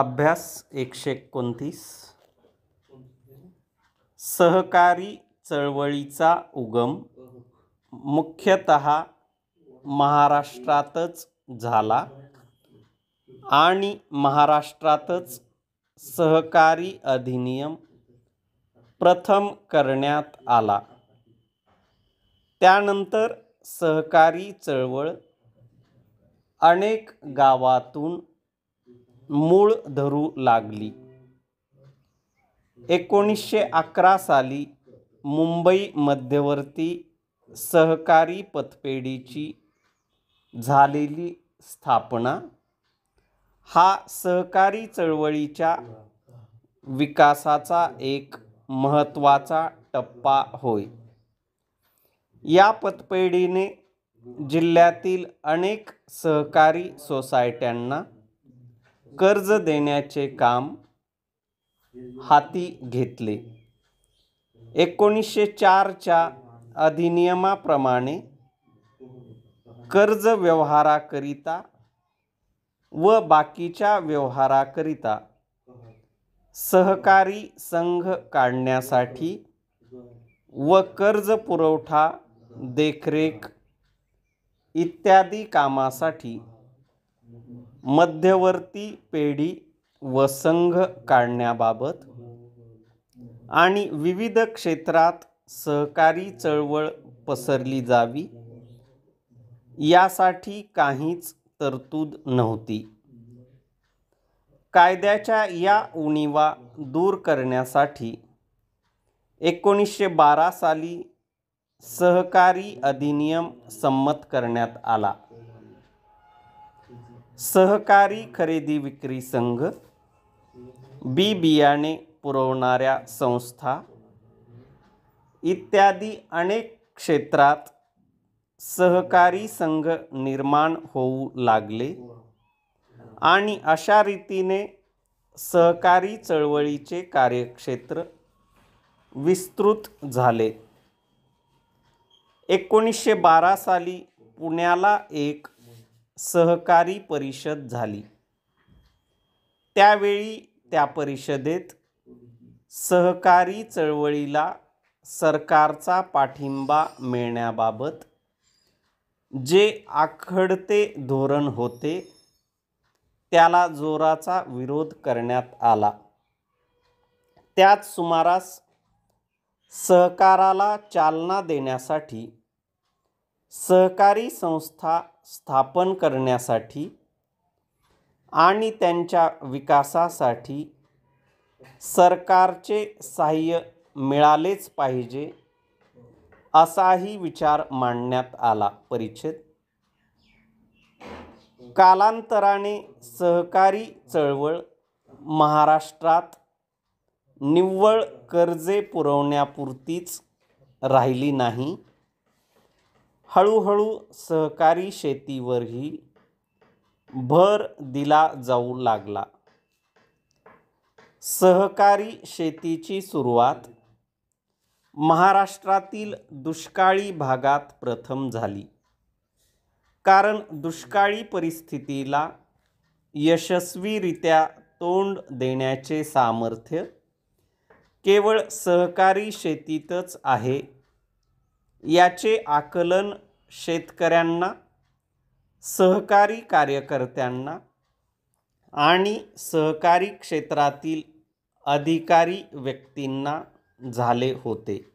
अभ्यास एकशे एकोणतीस सहकारी चळवळीचा उगम मुख्यत महाराष्ट्रातच झाला आणि महाराष्ट्रातच सहकारी अधिनियम प्रथम करण्यात आला त्यानंतर सहकारी चळवळ अनेक गावातून मूळ धरू लागली एकोणीसशे अकरा साली मुंबई मध्यवर्ती सहकारी पतपेढीची झालेली स्थापना हा सहकारी चळवळीच्या विकासाचा एक महत्त्वाचा टप्पा होय या पतपेढीने जिल्ह्यातील अनेक सहकारी सोसायट्यांना कर्ज देण्याचे काम हाती घेतले एकोणीसशे चारच्या अधिनियमाप्रमाणे कर्ज व्यवहाराकरिता व बाकीच्या व्यवहाराकरिता सहकारी संघ काढण्यासाठी व कर्ज पुरवठा देखरेख इत्यादी कामासाठी मध्यवर्ती पेढी व संघ काढण्याबाबत आणि विविध क्षेत्रात सहकारी चळवळ पसरली जावी यासाठी काहीच तरतूद नव्हती कायद्याच्या या उणीवा दूर करण्यासाठी एकोणीसशे बारा साली सहकारी अधिनियम संमत करण्यात आला सहकारी खरेदी विक्री संघ बी बियाणे पुरवणाऱ्या संस्था इत्यादी अनेक क्षेत्रात सहकारी संघ निर्माण होऊ लागले आणि अशा रीतीने सहकारी चळवळीचे कार्यक्षेत्र विस्तृत झाले एकोणीसशे बारा साली पुण्याला एक सहकारी परिषद झाली त्यावेळी त्या परिषदेत सहकारी चळवळीला सरकारचा पाठिंबा मिळण्याबाबत जे आखडते धोरण होते त्याला जोराचा विरोध करण्यात आला त्याच सुमारास सहकाराला चालना देण्यासाठी सहकारी संस्था स्थापन करण्यासाठी आणि त्यांच्या विकासासाठी सरकारचे सहाय्य मिळालेच पाहिजे असाही विचार मांडण्यात आला परिच्छेद कालांतराने सहकारी चळवळ महाराष्ट्रात निव्वळ कर्जे पुरवण्यापुरतीच राहिली नाही हळूहळू सहकारी शेतीवरही भर दिला जाऊ लागला सहकारी शेतीची सुरुवात महाराष्ट्रातील दुष्काळी भागात प्रथम झाली कारण दुष्काळी परिस्थितीला यशस्वीरित्या तोंड देण्याचे सामर्थ्य केवळ सहकारी शेतीतच आहे याचे आकलन शेतकऱ्यांना सहकारी कार्यकर्त्यांना आणि सहकारी क्षेत्रातील अधिकारी व्यक्तींना झाले होते